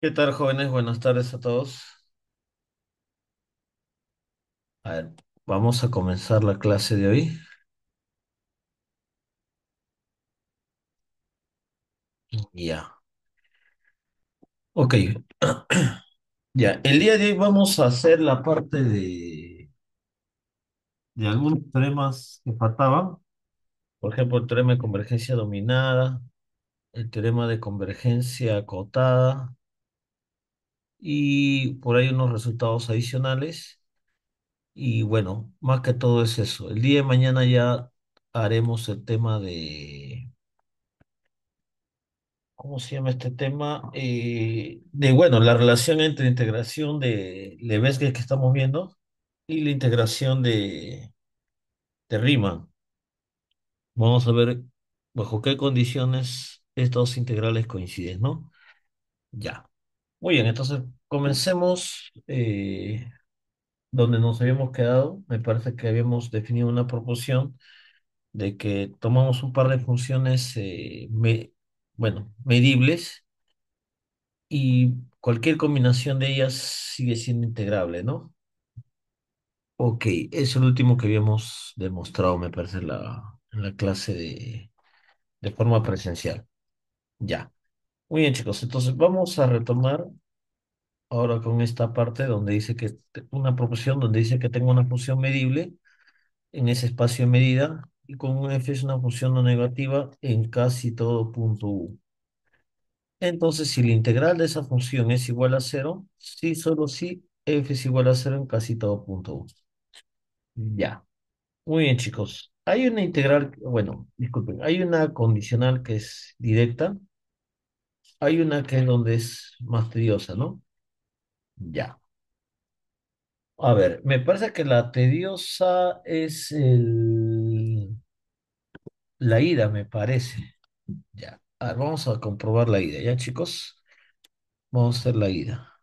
¿Qué tal, jóvenes? Buenas tardes a todos. A ver, vamos a comenzar la clase de hoy. Ya. Ok. ya, el día de hoy vamos a hacer la parte de, de algunos temas que faltaban. Por ejemplo, el teorema de convergencia dominada, el teorema de convergencia acotada, y por ahí unos resultados adicionales. Y bueno, más que todo es eso. El día de mañana ya haremos el tema de... ¿Cómo se llama este tema? Eh, de, bueno, la relación entre la integración de Lebesgue que estamos viendo y la integración de, de Riemann. Vamos a ver bajo qué condiciones estos integrales coinciden, ¿no? Ya. Muy bien, entonces Comencemos eh, donde nos habíamos quedado. Me parece que habíamos definido una proporción de que tomamos un par de funciones, eh, bueno, medibles y cualquier combinación de ellas sigue siendo integrable, ¿no? Ok, es el último que habíamos demostrado, me parece, en la, la clase de, de forma presencial. Ya. Muy bien, chicos, entonces vamos a retomar ahora con esta parte donde dice que una proporción, donde dice que tengo una función medible en ese espacio de medida y con un f es una función no negativa en casi todo punto u. Entonces, si la integral de esa función es igual a cero, sí, solo si f es igual a cero en casi todo punto u. Ya. Muy bien, chicos. Hay una integral, bueno, disculpen, hay una condicional que es directa, hay una que es donde es más tediosa, ¿no? Ya. A ver, me parece que la tediosa es el... la ida, me parece. Ya. vamos a comprobar la ida, ¿ya, chicos? Vamos a hacer la ida.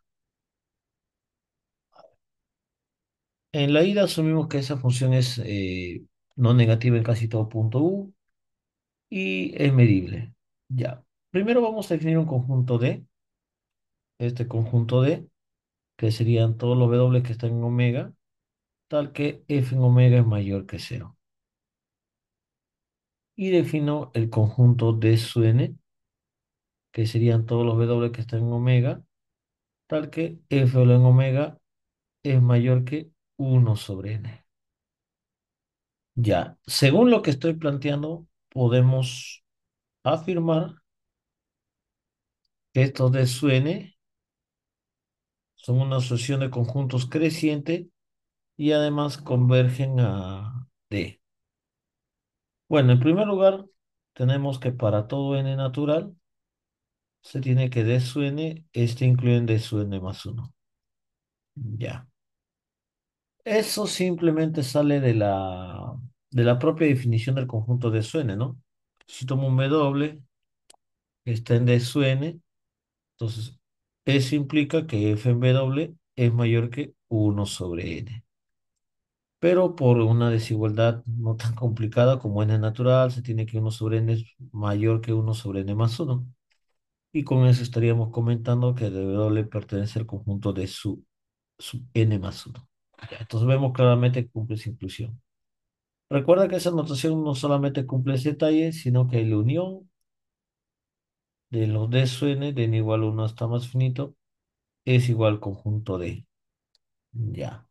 En la ida asumimos que esa función es eh, no negativa en casi todo punto U y es medible. Ya. Primero vamos a definir un conjunto de, este conjunto de, que serían todos los W que están en omega, tal que F en omega es mayor que 0. Y defino el conjunto de su N, que serían todos los W que están en omega, tal que F en omega es mayor que 1 sobre N. Ya, según lo que estoy planteando, podemos afirmar que estos de su N son una asociación de conjuntos creciente y además convergen a D. Bueno, en primer lugar, tenemos que para todo n natural se tiene que D su n, este incluye en D su n más 1. Ya. Eso simplemente sale de la, de la propia definición del conjunto de su n, ¿no? Si tomo un W, que está en D su n, entonces eso implica que W es mayor que 1 sobre n. Pero por una desigualdad no tan complicada como n natural, se tiene que 1 sobre n es mayor que 1 sobre n más 1. Y con eso estaríamos comentando que W pertenece al conjunto de sub n más 1. Ah, entonces vemos claramente que cumple esa inclusión. Recuerda que esa notación no solamente cumple ese detalle, sino que la unión de los de n de n igual 1 hasta más finito, es igual conjunto de. Ya.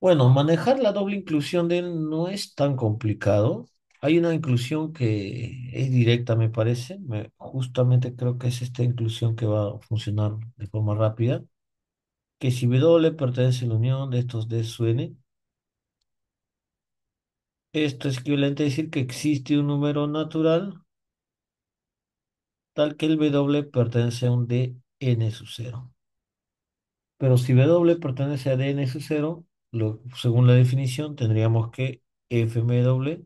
Bueno, manejar la doble inclusión de no es tan complicado. Hay una inclusión que es directa, me parece. Me, justamente creo que es esta inclusión que va a funcionar de forma rápida. Que si W pertenece a la unión de estos D su N, esto es equivalente a decir que existe un número natural tal que el W pertenece a un DN sub 0. Pero si W pertenece a DN sub 0, según la definición tendríamos que FMW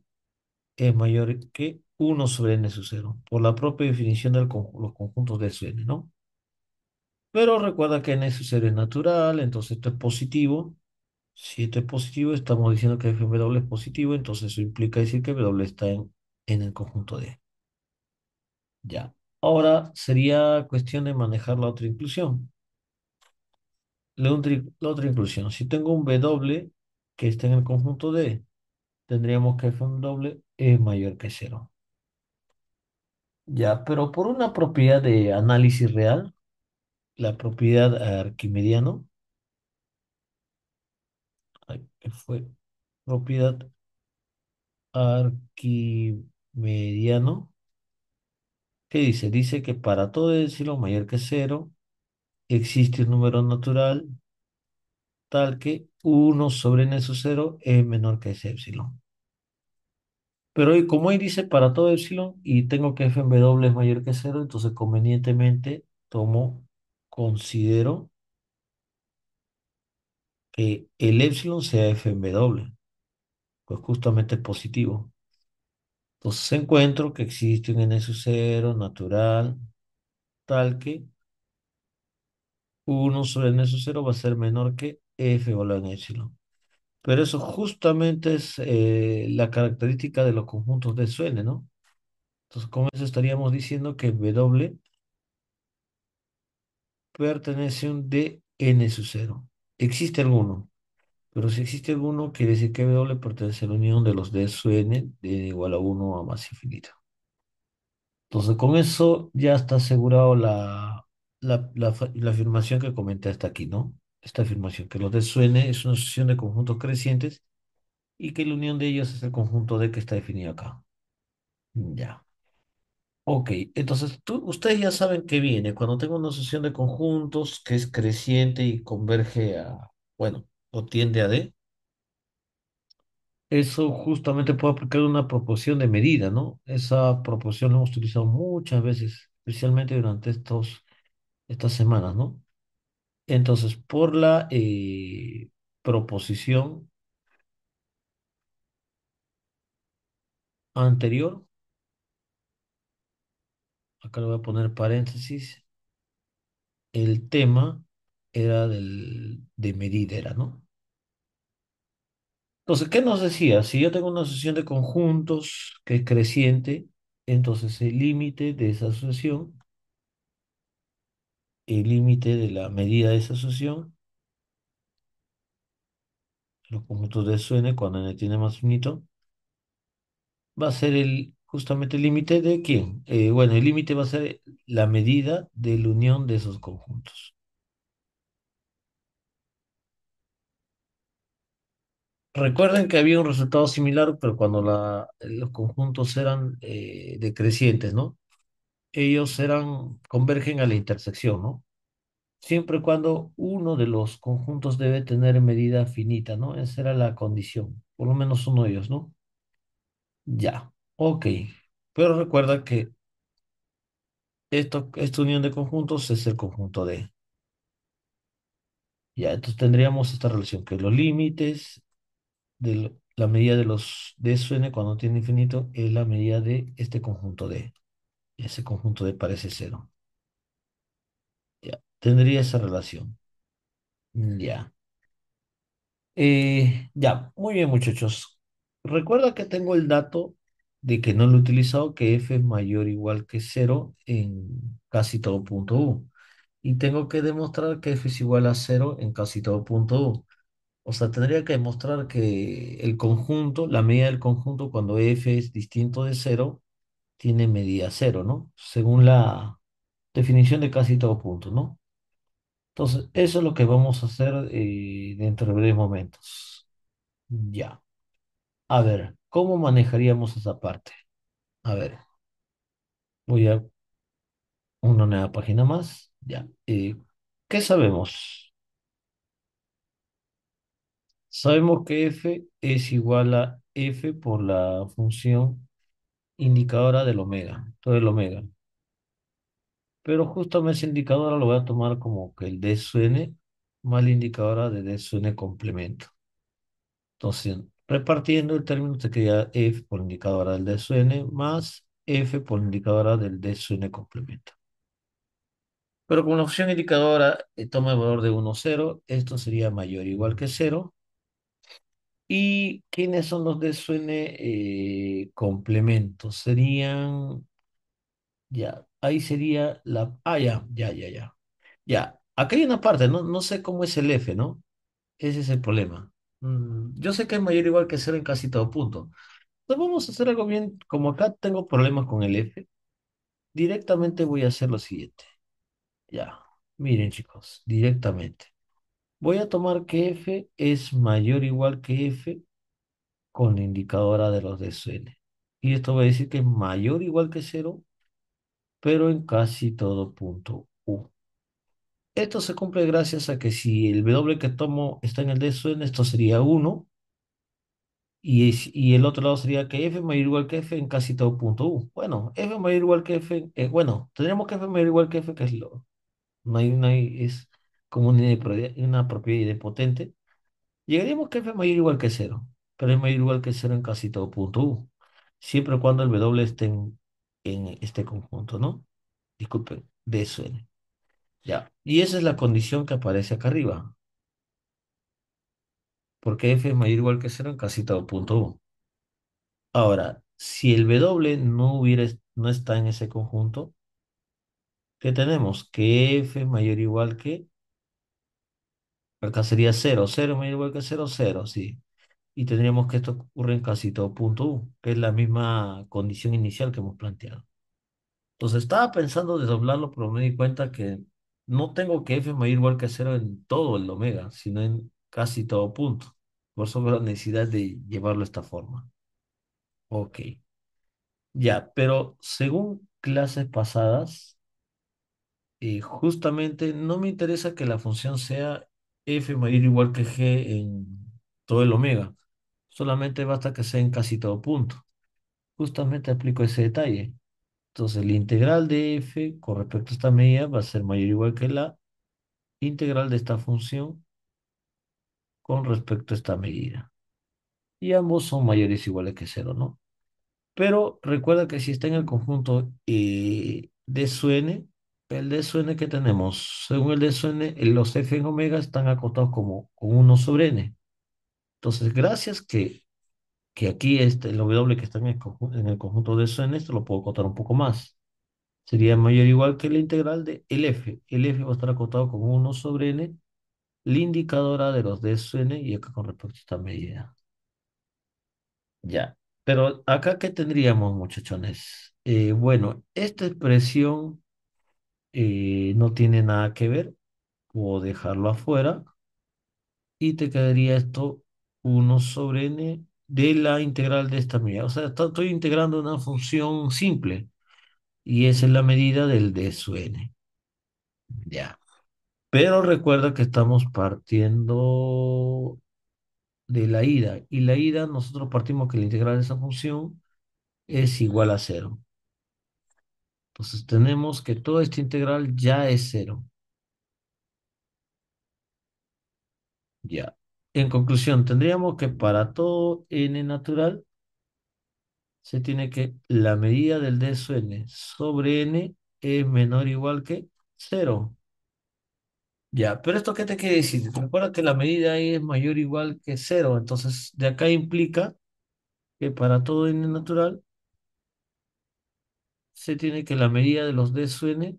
es mayor que 1 sobre N sub 0, por la propia definición de los conjuntos de SN, ¿no? Pero recuerda que N sub 0 es natural, entonces esto es positivo. Si esto es positivo, estamos diciendo que FMW es positivo, entonces eso implica decir que W está en, el conjunto D. Ya. Ahora sería cuestión de manejar la otra inclusión. La, otra inclusión. Si tengo un B que está en el conjunto D, tendríamos que F doble es mayor que cero. Ya, pero por una propiedad de análisis real, la propiedad arquimediano, fue propiedad arquimediano, ¿Qué dice? Dice que para todo epsilon mayor que cero existe un número natural tal que 1 sobre n sub 0 es menor que ese epsilon. Pero hoy, como ahí dice para todo epsilon y tengo que f en w es mayor que 0, entonces convenientemente tomo, considero que el epsilon sea f w, pues justamente es positivo. Entonces encuentro que existe un n sub natural, tal que 1 sobre n sub cero va a ser menor que f valor en epsilon. Pero eso justamente es eh, la característica de los conjuntos de su n, ¿no? Entonces con eso estaríamos diciendo que W pertenece a un n sub 0. ¿Existe alguno? Pero si existe alguno, quiere decir que W pertenece a la unión de los D su N de igual a 1 a más infinito. Entonces, con eso ya está asegurado la, la, afirmación que comenté hasta aquí, ¿no? Esta afirmación, que los D su N es una sucesión de conjuntos crecientes y que la unión de ellos es el conjunto D que está definido acá. Ya. Ok, entonces ustedes ya saben qué viene. Cuando tengo una sucesión de conjuntos que es creciente y converge a, bueno, o tiende a D. Eso justamente puede aplicar una proporción de medida, ¿no? Esa proporción la hemos utilizado muchas veces, especialmente durante estos, estas semanas, ¿no? Entonces, por la eh, proposición anterior, acá le voy a poner paréntesis, el tema era del, de medida, ¿no? Entonces, ¿qué nos decía? Si yo tengo una asociación de conjuntos que es creciente, entonces el límite de esa asociación, el límite de la medida de esa asociación, los conjuntos de suene cuando n tiene más finito, va a ser el justamente el límite de quién. Eh, bueno, el límite va a ser la medida de la unión de esos conjuntos. Recuerden que había un resultado similar, pero cuando los conjuntos eran eh, decrecientes, ¿no? Ellos eran, convergen a la intersección, ¿no? Siempre cuando uno de los conjuntos debe tener medida finita, ¿no? Esa era la condición, por lo menos uno de ellos, ¿no? Ya, ok. Pero recuerda que esta unión de conjuntos es el conjunto de. Ya, entonces tendríamos esta relación, que los límites de la medida de los de Sn cuando tiene infinito es la medida de este conjunto D. Ese conjunto D parece cero. Ya, tendría esa relación. Mm, ya. Eh, ya, muy bien muchachos. Recuerda que tengo el dato de que no lo he utilizado, que f es mayor o igual que cero en casi todo punto u. Y tengo que demostrar que f es igual a cero en casi todo punto u. O sea, tendría que demostrar que el conjunto, la medida del conjunto cuando f es distinto de cero, tiene medida cero, ¿no? Según la definición de casi todo punto, ¿no? Entonces, eso es lo que vamos a hacer eh, dentro de breves momentos. Ya. A ver, ¿cómo manejaríamos esa parte? A ver. Voy a una nueva página más. Ya. Eh, ¿Qué sabemos? Sabemos que f es igual a f por la función indicadora del omega, todo el omega. Pero justamente ese indicadora lo voy a tomar como que el d su n más la indicadora de d n complemento. Entonces, repartiendo el término te queda f por indicadora del d n más f por indicadora del d n complemento. Pero como la función indicadora eh, toma el valor de 1, 0, esto sería mayor o igual que 0. ¿Y quiénes son los de suene eh, complementos? Serían, ya, ahí sería la, ah, ya, ya, ya, ya. Ya, acá hay una parte, ¿no? No sé cómo es el F, ¿no? Ese es el problema. Mm, yo sé que es mayor igual que ser en casi todo punto. Entonces vamos a hacer algo bien, como acá tengo problemas con el F, directamente voy a hacer lo siguiente. Ya, miren chicos, directamente. Voy a tomar que F es mayor o igual que F con la indicadora de los DSN. Y esto va a decir que es mayor o igual que 0, pero en casi todo punto U. Esto se cumple gracias a que si el W que tomo está en el DSN, esto sería 1. Y, y el otro lado sería que F mayor o igual que F en casi todo punto U. Bueno, F mayor o igual que F, eh, bueno, tendríamos que F mayor o igual que F, que es lo... No hay, no es como una, propiedad de potente llegaríamos que f mayor o igual que cero, pero es mayor o igual que cero en casi todo punto u, siempre y cuando el w esté en, este conjunto, ¿no? Disculpen, de Ya, y esa es la condición que aparece acá arriba, porque f es mayor o igual que 0 en casi todo punto u. Ahora, si el W no hubiera, no está en ese conjunto, ¿qué tenemos? Que F mayor o igual que Acá sería 0, 0 mayor igual que 0, 0, sí. Y tendríamos que esto ocurre en casi todo punto U, que es la misma condición inicial que hemos planteado. Entonces estaba pensando desdoblarlo, pero me di cuenta que no tengo que f mayor igual que 0 en todo el omega, sino en casi todo punto. Por eso la necesidad de llevarlo a esta forma. Ok. Ya, pero según clases pasadas, eh, justamente no me interesa que la función sea F mayor o igual que G en todo el omega. Solamente basta que sea en casi todo punto. Justamente aplico ese detalle. Entonces, la integral de f con respecto a esta medida va a ser mayor o igual que la integral de esta función con respecto a esta medida. Y ambos son mayores o iguales que cero, ¿no? Pero recuerda que si está en el conjunto eh, de su n, el DSN que tenemos, según el DSN, los F en omega están acotados como con 1 sobre n. Entonces, gracias que, que aquí este, el W que está en el, conjunto de N esto lo puedo acotar un poco más. Sería mayor o igual que la integral de El f va a estar acotado con 1 sobre n, la indicadora de los DSN y acá con respecto a esta medida. Ya. Pero acá, ¿qué tendríamos, muchachones? Eh, bueno, esta expresión eh, no tiene nada que ver, o dejarlo afuera, y te quedaría esto 1 sobre n de la integral de esta medida. O sea, estoy integrando una función simple, y esa es la medida del d su n. Ya. Pero recuerda que estamos partiendo de la ida, y la ida nosotros partimos que la integral de esa función es igual a cero. Entonces tenemos que toda esta integral ya es cero. Ya. En conclusión, tendríamos que para todo n natural se tiene que la medida del d n sobre n es menor o igual que cero. Ya, pero esto qué te quiere decir? Recuerda que la medida ahí e es mayor o igual que cero, entonces de acá implica que para todo n natural se tiene que la medida de los D suene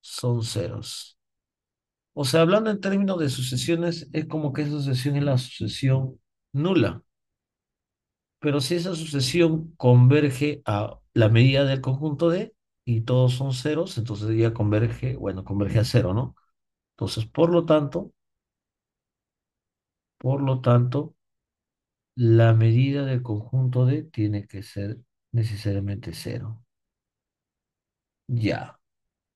son ceros. O sea, hablando en términos de sucesiones, es como que esa sucesión es la sucesión nula. Pero si esa sucesión converge a la medida del conjunto D y todos son ceros, entonces ya converge, bueno, converge a cero, ¿no? Entonces, por lo tanto, por lo tanto, la medida del conjunto D tiene que ser necesariamente cero. Ya.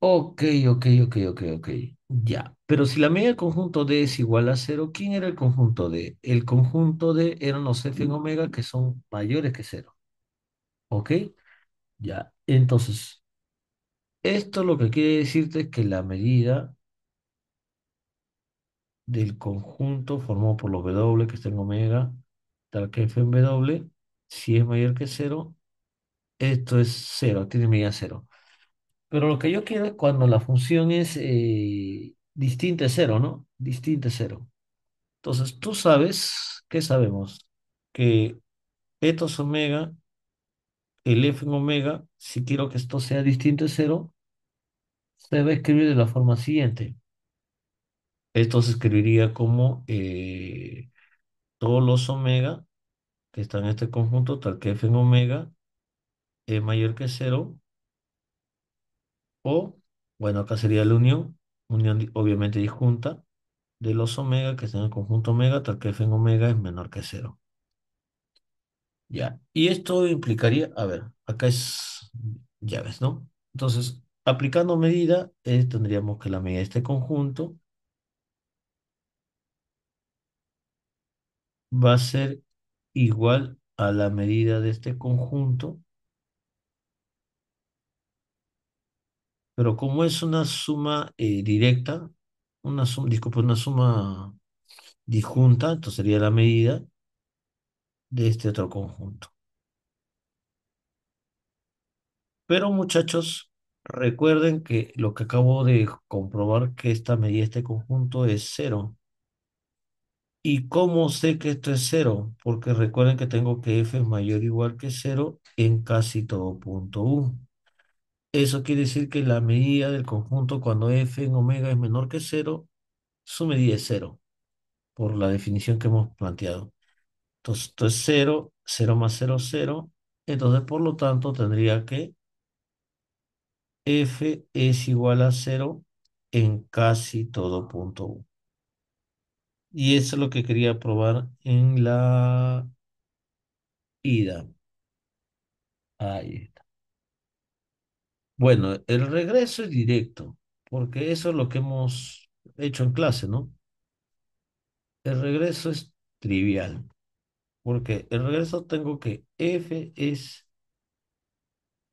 Ok, ok, ok, ok, ok. Ya. Pero si la media del conjunto D es igual a cero, ¿quién era el conjunto D? El conjunto D eran los F en omega que son mayores que cero. ¿Ok? Ya. Entonces, esto lo que quiere decirte es que la medida del conjunto formado por los W que están en omega, tal que F en W, si es mayor que cero, esto es cero, tiene medida cero. Pero lo que yo quiero es cuando la función es eh, distinta a cero, ¿no? Distinta a cero. Entonces, tú sabes, ¿qué sabemos? Que estos omega, el f en omega, si quiero que esto sea distinto a cero, se va a escribir de la forma siguiente. Esto se escribiría como eh, todos los omega que están en este conjunto, tal que f en omega es mayor que cero, o, bueno, acá sería la unión, unión obviamente disjunta de los omega que están en el conjunto omega, tal que f en omega es menor que cero. Ya, y esto implicaría, a ver, acá es llaves, ¿no? Entonces, aplicando medida, eh, tendríamos que la medida de este conjunto va a ser igual a la medida de este conjunto Pero como es una suma eh, directa, una suma, una suma disjunta, entonces sería la medida de este otro conjunto. Pero muchachos, recuerden que lo que acabo de comprobar que esta medida, este conjunto es cero. ¿Y cómo sé que esto es cero? Porque recuerden que tengo que f es mayor o igual que cero en casi todo punto u eso quiere decir que la medida del conjunto cuando f en omega es menor que cero, su medida es cero, por la definición que hemos planteado. Entonces, esto es 0, 0 más 0, 0. Entonces, por lo tanto, tendría que f es igual a cero en casi todo punto u. Y eso es lo que quería probar en la ida. Ahí está. Bueno, el regreso es directo, porque eso es lo que hemos hecho en clase, ¿no? El regreso es trivial, porque el regreso tengo que f es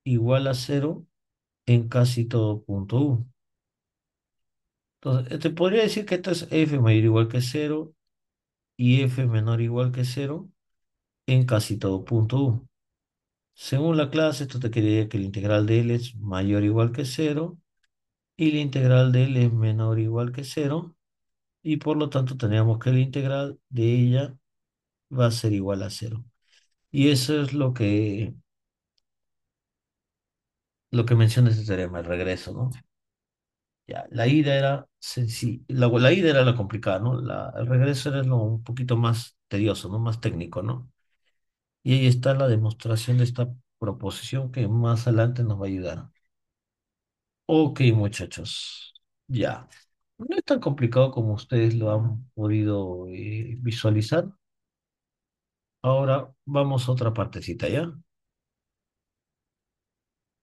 igual a cero en casi todo punto u. Entonces, te podría decir que esto es f mayor o igual que cero y f menor o igual que cero en casi todo punto u. Según la clase, esto te quería que la integral de L es mayor o igual que cero y la integral de L es menor o igual que cero y por lo tanto teníamos que la integral de ella va a ser igual a cero. Y eso es lo que, lo que menciona este teorema, el regreso, ¿no? Ya, la ida era sencilla, la, ida era la complicada, ¿no? el regreso era lo un poquito más tedioso, ¿no? Más técnico, ¿no? Y ahí está la demostración de esta proposición que más adelante nos va a ayudar. Ok, muchachos. Ya. No es tan complicado como ustedes lo han podido eh, visualizar. Ahora vamos a otra partecita, ¿ya?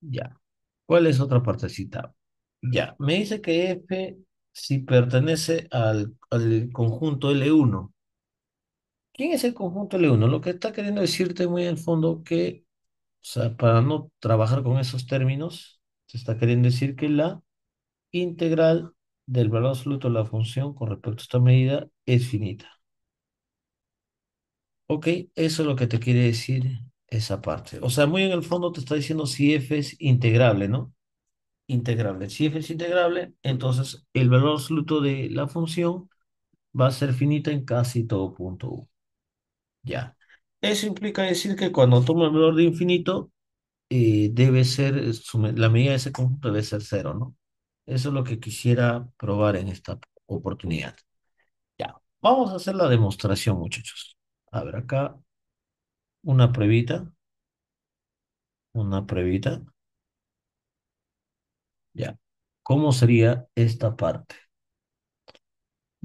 Ya. ¿Cuál es otra partecita? Ya. Me dice que F, si pertenece al, al conjunto L1, ¿Quién es el conjunto L1? Lo que está queriendo decirte muy en el fondo que, o sea, para no trabajar con esos términos, se está queriendo decir que la integral del valor absoluto de la función con respecto a esta medida es finita. Ok, eso es lo que te quiere decir esa parte. O sea, muy en el fondo te está diciendo si f es integrable, ¿no? Integrable. Si f es integrable, entonces el valor absoluto de la función va a ser finita en casi todo punto u. Ya. Eso implica decir que cuando tomo el valor de infinito, eh, debe ser, eh, la medida de ese conjunto debe ser cero, ¿no? Eso es lo que quisiera probar en esta oportunidad. Ya. Vamos a hacer la demostración, muchachos. A ver, acá una pruebita, una pruebita. Ya. ¿Cómo sería esta parte?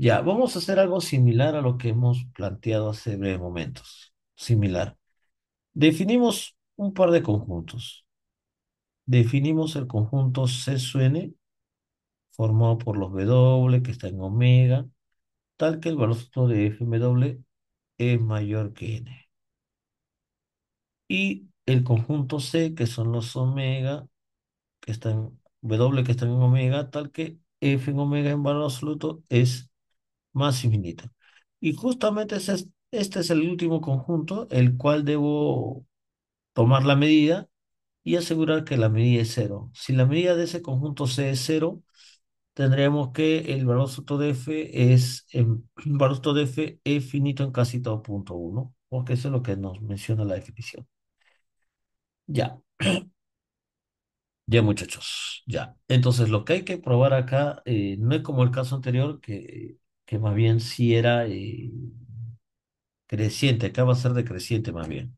Ya, vamos a hacer algo similar a lo que hemos planteado hace breves momentos. Similar. Definimos un par de conjuntos. Definimos el conjunto C N, formado por los W que están en omega, tal que el valor absoluto de FMW es mayor que N. Y el conjunto C, que son los omega, que están W que están en omega, tal que F en omega en valor absoluto es más infinito Y justamente este es el último conjunto, el cual debo tomar la medida y asegurar que la medida es cero. Si la medida de ese conjunto C es cero, tendremos que el valor de f es en, em, valor de f es finito en casi todo punto uno porque eso es lo que nos menciona la definición. Ya. Ya, muchachos. Ya. Entonces, lo que hay que probar acá eh, no es como el caso anterior, que que más bien si era eh, creciente, acá va a ser decreciente más bien.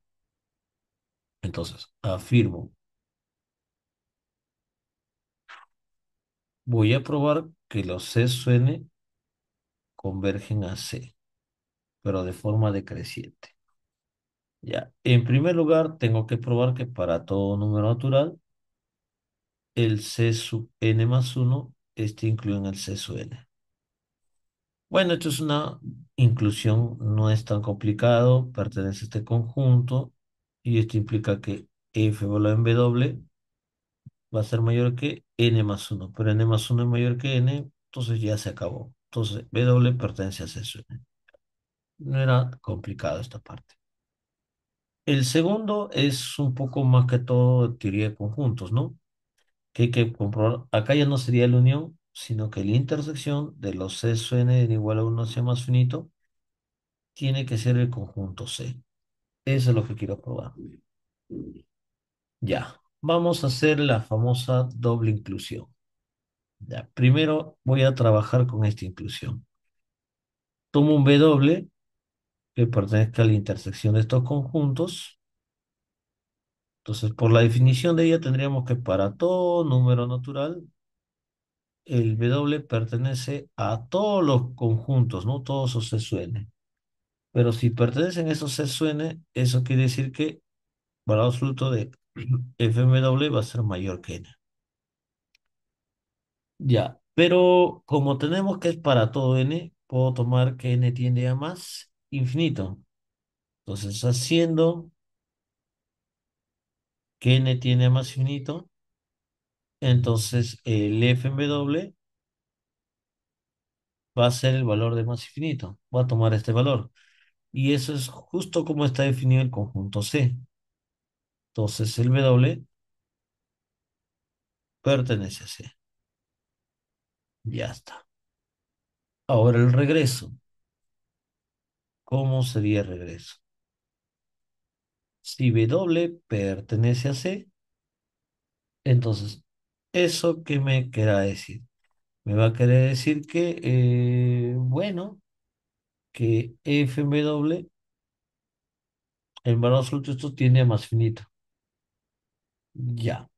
Entonces, afirmo. Voy a probar que los C N convergen a C, pero de forma decreciente. Ya, en primer lugar, tengo que probar que para todo número natural, el C sub n más 1 está incluido en el C sub n. Bueno, esto es una inclusión, no es tan complicado, pertenece a este conjunto y esto implica que f valor en w va a ser mayor que n más 1, pero n más 1 es mayor que n, entonces ya se acabó. Entonces w pertenece a eso. No era complicado esta parte. El segundo es un poco más que todo teoría de conjuntos, ¿no? Que hay que comprobar. Acá ya no sería la unión, sino que la intersección de los C en igual a 1 C más finito tiene que ser el conjunto C. Eso es lo que quiero probar. Ya, vamos a hacer la famosa doble inclusión. Ya, primero voy a trabajar con esta inclusión. Tomo un B doble que pertenezca a la intersección de estos conjuntos. Entonces, por la definición de ella, tendríamos que para todo número natural el W pertenece a todos los conjuntos, no todos esos se suene. Pero si pertenecen esos se suene, eso quiere decir que el valor absoluto de FMW va a ser mayor que N. Ya, pero como tenemos que es para todo N, puedo tomar que N tiende a más infinito. Entonces, haciendo que N tiende a más infinito, entonces, el FMW va a ser el valor de más infinito, va a tomar este valor. Y eso es justo como está definido el conjunto C. Entonces, el W pertenece a C. Ya está. Ahora el regreso. ¿Cómo sería el regreso? Si W pertenece a C, entonces ¿Eso qué me querrá decir? Me va a querer decir que, eh, bueno, que FMW, el valor absoluto, esto tiene más finito. Ya.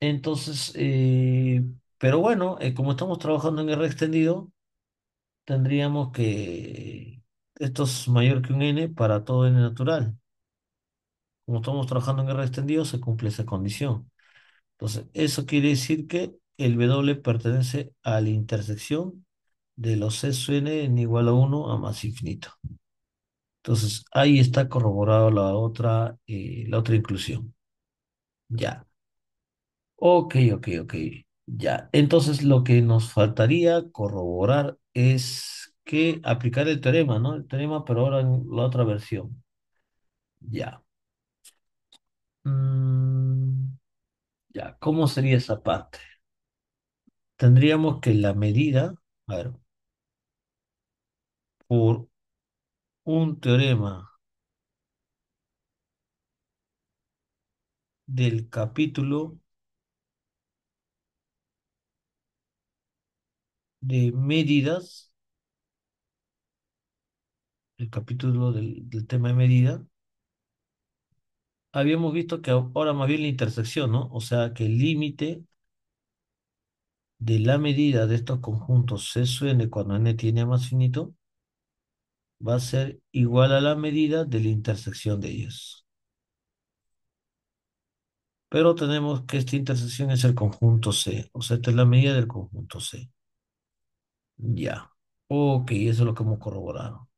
Entonces, eh, pero bueno, eh, como estamos trabajando en R extendido, tendríamos que esto es mayor que un n para todo n natural. Como estamos trabajando en R extendido, se cumple esa condición. Entonces, eso quiere decir que el W pertenece a la intersección de los C en igual a 1 a más infinito. Entonces, ahí está corroborada la otra, eh, la otra inclusión. Ya. Ok, ok, ok. Ya. Entonces, lo que nos faltaría corroborar es que aplicar el teorema, ¿no? El teorema, pero ahora en la otra versión. Ya. Mm. Ya, ¿cómo sería esa parte? Tendríamos que la medida, a por un teorema del capítulo de medidas, el capítulo del, del tema de medida, habíamos visto que ahora más bien la intersección, ¿no? O sea, que el límite de la medida de estos conjuntos C n cuando n tiene más finito va a ser igual a la medida de la intersección de ellos. Pero tenemos que esta intersección es el conjunto C. O sea, esta es la medida del conjunto C. Ya. Ok, eso es lo que hemos corroborado.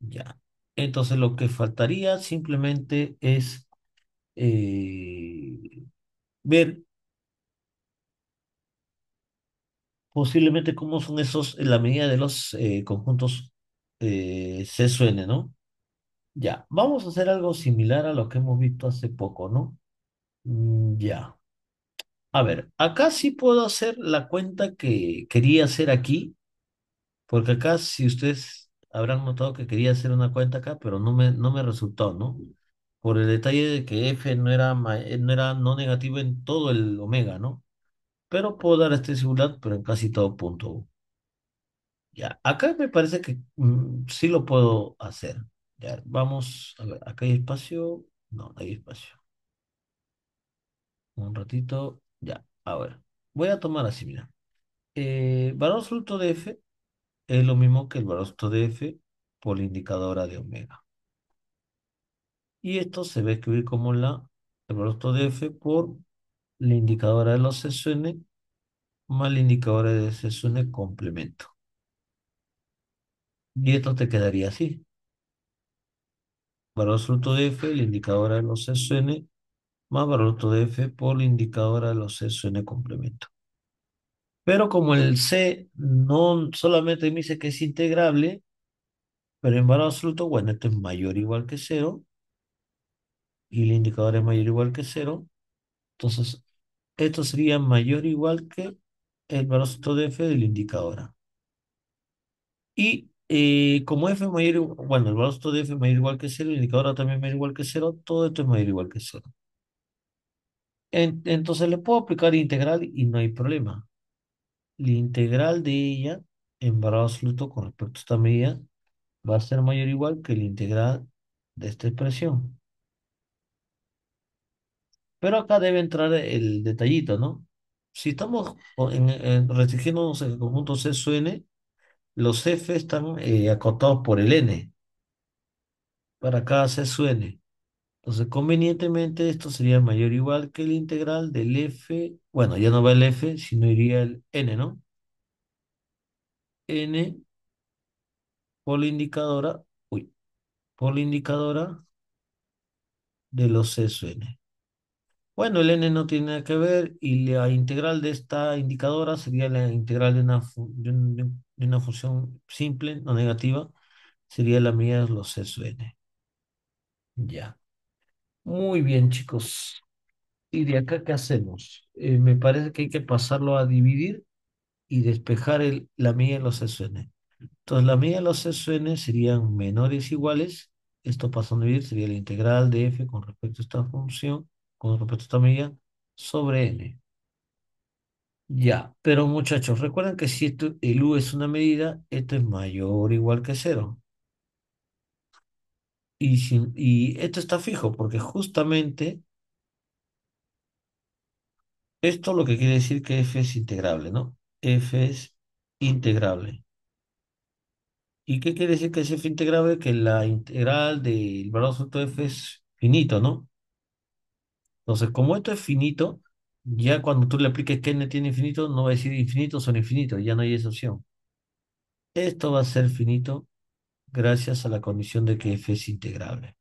Ya. Entonces lo que faltaría simplemente es eh, ver posiblemente cómo son esos en la medida de los eh, conjuntos eh, se suene, ¿no? Ya, vamos a hacer algo similar a lo que hemos visto hace poco, ¿no? Mm, ya. A ver, acá sí puedo hacer la cuenta que quería hacer aquí, porque acá si ustedes habrán notado que quería hacer una cuenta acá, pero no me, no me resultó, ¿no? Por el detalle de que F no era, eh, no era no negativo en todo el omega, ¿no? Pero puedo dar este singular, pero en casi todo punto. Ya, acá me parece que mm, sí lo puedo hacer. Ya, vamos, a ver, acá hay espacio. No, hay espacio. Un ratito, ya, a ver. Voy a tomar así, mira. Eh, valor absoluto de f es lo mismo que el valor de F por la indicadora de omega. Y esto se va a escribir como la, el valor de F por la indicadora de los sn más la indicadora de sn complemento. Y esto te quedaría así. Valor de F, la indicadora de los sn más valor de F por la indicadora de los sn complemento. Pero como el C no solamente me dice que es integrable, pero en valor absoluto, bueno, esto es mayor o igual que cero. Y el indicador es mayor o igual que cero. Entonces, esto sería mayor o igual que el valor absoluto de f del indicador. Y eh, como f mayor, bueno, el valor absoluto de f mayor o igual que cero, el indicador también mayor o igual que cero, todo esto es mayor o igual que cero. entonces le puedo aplicar integral y no hay problema la integral de ella en valor absoluto con respecto a esta medida va a ser mayor o igual que la integral de esta expresión. Pero acá debe entrar el detallito, ¿no? Si estamos en, restringiéndonos el conjunto C su N, los F están eh, acotados por el N para cada C su N. Entonces, convenientemente, esto sería mayor o igual que el integral del f. Bueno, ya no va el f, sino iría el n, ¿no? n por la indicadora, uy, por la indicadora de los sub n. Bueno, el n no tiene nada que ver y la integral de esta indicadora sería la integral de una, de una función simple, no negativa, sería la mía de los sub n. Ya. Muy bien, chicos. ¿Y de acá qué hacemos? Eh, me parece que hay que pasarlo a dividir y despejar el, la media de los SN. Entonces, la media de los SN serían menores iguales. Esto pasando a dividir sería la integral de f con respecto a esta función, con respecto a esta media, sobre n. Ya, pero muchachos, recuerden que si esto, el u es una medida, esto es mayor o igual que cero. Y, esto está fijo porque justamente esto lo que quiere decir que f es integrable, ¿no? f es integrable. ¿Y qué quiere decir que es f integrable? Que la integral del valor absoluto de f es finito, ¿no? Entonces, como esto es finito, ya cuando tú le apliques que n tiene infinito, no va a decir infinito son infinitos, ya no hay esa opción. Esto va a ser finito gracias a la condición de que f es integrable.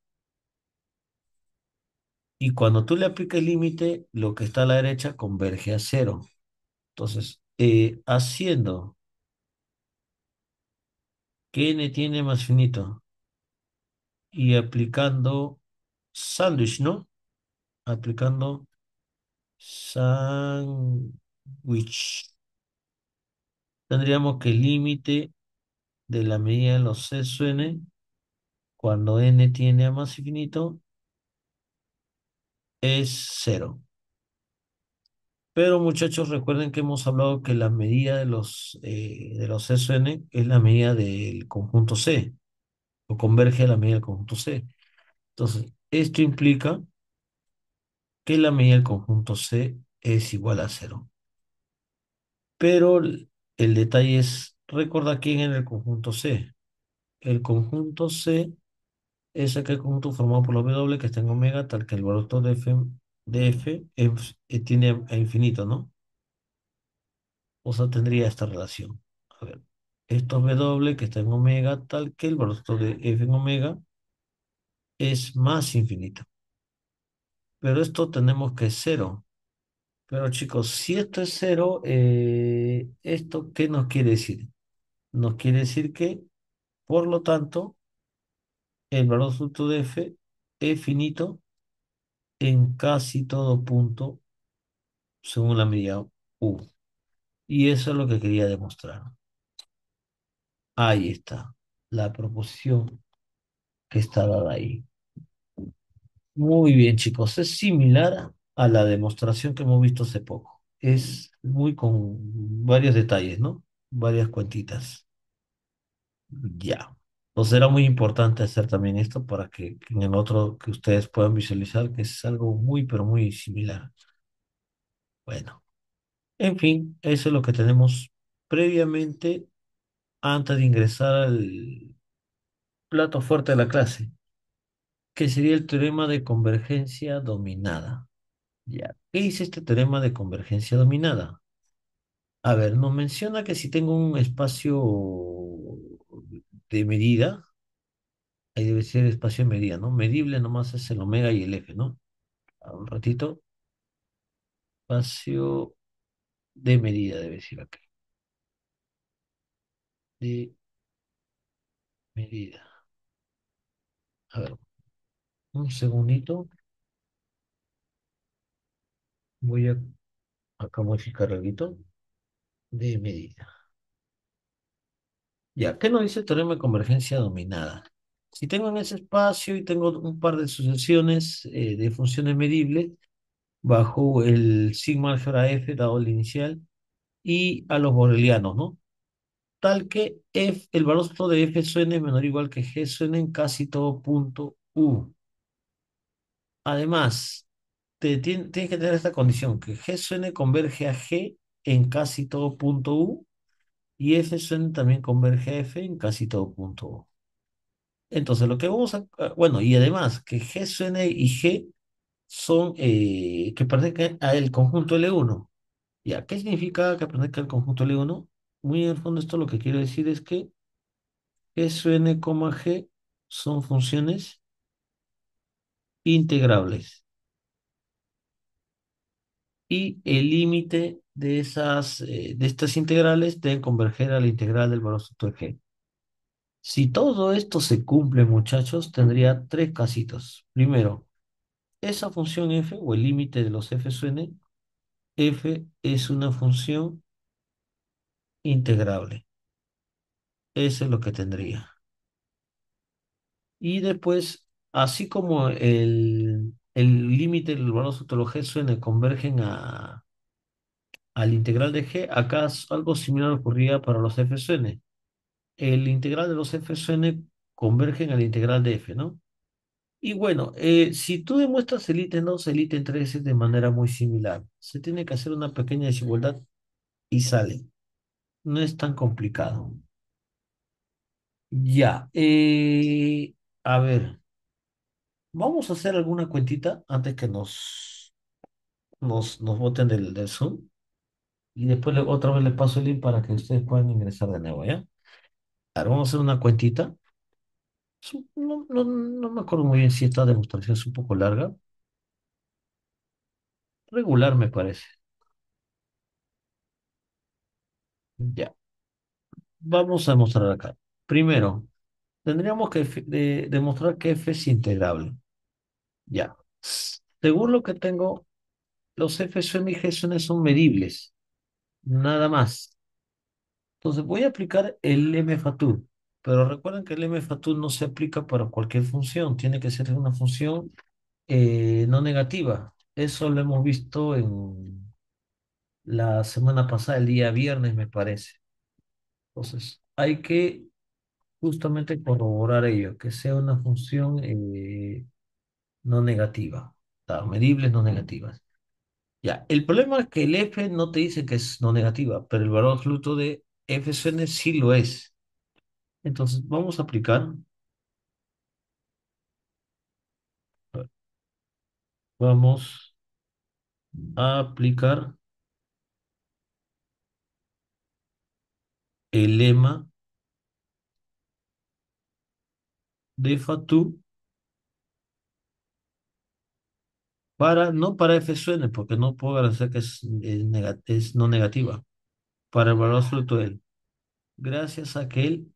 Y cuando tú le aplicas el límite, lo que está a la derecha converge a cero. Entonces, eh, haciendo que n tiene más finito y aplicando sándwich, ¿no? Aplicando Sandwich. Tendríamos que el límite de la medida de los sesos n, cuando n tiene a más infinito, es cero. Pero muchachos, recuerden que hemos hablado que la medida de los, eh, de los es la medida del conjunto C, o converge a la medida del conjunto C. Entonces, esto implica que la medida del conjunto C es igual a cero. Pero el detalle es recuerda quién en el conjunto C. El conjunto C es aquel conjunto formado por los W que está en omega, tal que el valor de F, de eh, a infinito, ¿no? O sea, tendría esta relación. A ver, esto W que está en omega, tal que el valor de F en omega es más infinito. Pero esto tenemos que es cero. Pero chicos, si esto es cero, eh, ¿esto qué nos quiere decir? Nos quiere decir que, por lo tanto, el valor absoluto de f es finito en casi todo punto según la medida u. Y eso es lo que quería demostrar. Ahí está la proposición que está dada ahí. Muy bien, chicos. Es similar a la demostración que hemos visto hace poco. Es muy con varios detalles, ¿no? varias cuentitas. Ya. Pues será muy importante hacer también esto para que en el otro que ustedes puedan visualizar que es algo muy, pero muy similar. Bueno, en fin, eso es lo que tenemos previamente antes de ingresar al plato fuerte de la clase, que sería el teorema de convergencia dominada. Ya. ¿Qué es este teorema de convergencia dominada? A ver, nos menciona que si tengo un espacio de medida, ahí debe ser espacio de medida, ¿no? Medible nomás es el omega y el F, ¿no? un ratito. Espacio de medida debe decir aquí. De medida. A ver, un segundito. Voy a acá modificar algo de medida. Ya, ¿qué nos dice el teorema de convergencia dominada? Si tengo en ese espacio y tengo un par de sucesiones eh, de funciones medibles bajo el sigma algebra f dado el inicial y a los borelianos, ¿no? Tal que f, el valor de f suene menor o igual que g suene en casi todo punto u. Además, tienes que tener esta condición, que g suene converge a g en casi todo punto U y F suena también converge F en casi todo punto U. Entonces lo que vamos a... Bueno, y además que G suene y G son eh, que pertenecen al conjunto L1. ¿Ya? ¿Qué significa que pertenezca al conjunto L1? Muy en el fondo esto lo que quiero decir es que G coma G son funciones integrables. Y el límite de esas, eh, de estas integrales deben converger a la integral del valor supuesto g. Si todo esto se cumple, muchachos, tendría tres casitos. Primero, esa función f o el límite de los f su n, f es una función integrable. Eso es lo que tendría. Y después, así como el límite del valor supuesto de g suene convergen a, al integral de g, acá algo similar ocurría para los fsn. El integral de los fsn convergen al integral de f, ¿no? Y bueno, eh, si tú demuestras el ítem 2, el ítem 3 es de manera muy similar. Se tiene que hacer una pequeña desigualdad y sale. No es tan complicado. Ya, eh, a ver. Vamos a hacer alguna cuentita antes que nos nos, nos voten del, del Zoom y después otra vez le paso el link para que ustedes puedan ingresar de nuevo, ¿ya? Ahora vamos a hacer una cuentita. No, me acuerdo muy bien si esta demostración es un poco larga. Regular, me parece. Ya. Vamos a demostrar acá. Primero, tendríamos que demostrar que f es integrable. Ya. Según lo que tengo, los f son y g son medibles nada más. Entonces voy a aplicar el MFATU, pero recuerden que el MFATU no se aplica para cualquier función, tiene que ser una función eh, no negativa. Eso lo hemos visto en la semana pasada, el día viernes me parece. Entonces hay que justamente corroborar ello, que sea una función eh, no negativa, medibles no negativas. Ya, el problema es que el F no te dice que es no negativa, pero el valor absoluto de FSN sí lo es. Entonces, vamos a aplicar. Vamos a aplicar el lema de Fatou Para, no para suene, porque no puedo garantizar que es, es, no negativa. Para el valor absoluto de él. Gracias a que él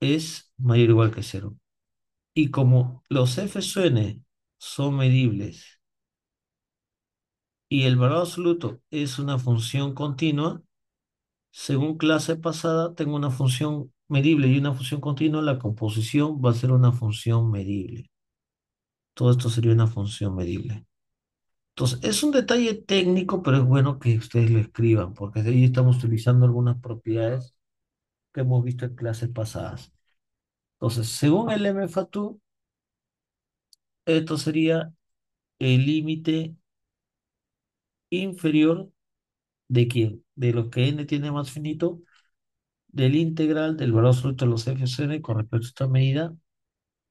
es mayor o igual que cero. Y como los f suene son medibles y el valor absoluto es una función continua, según clase pasada tengo una función medible y una función continua, la composición va a ser una función medible. Todo esto sería una función medible. Entonces, es un detalle técnico, pero es bueno que ustedes lo escriban, porque ahí estamos utilizando algunas propiedades que hemos visto en clases pasadas. Entonces, según el MFATU, esto sería el límite inferior de quién? De lo que n tiene más finito, del integral del valor absoluto de los f con respecto a esta medida.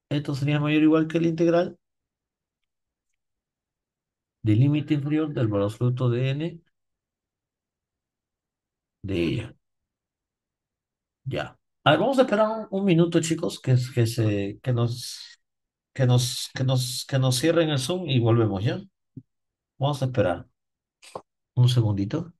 Esto sería mayor o igual que el integral del límite inferior del valor absoluto de n de ella. Ya. A ver, vamos a esperar un, minuto, chicos, que, que, se, que, nos, que, nos, que, nos, que nos cierren el Zoom y volvemos, ¿ya? Vamos a esperar un segundito.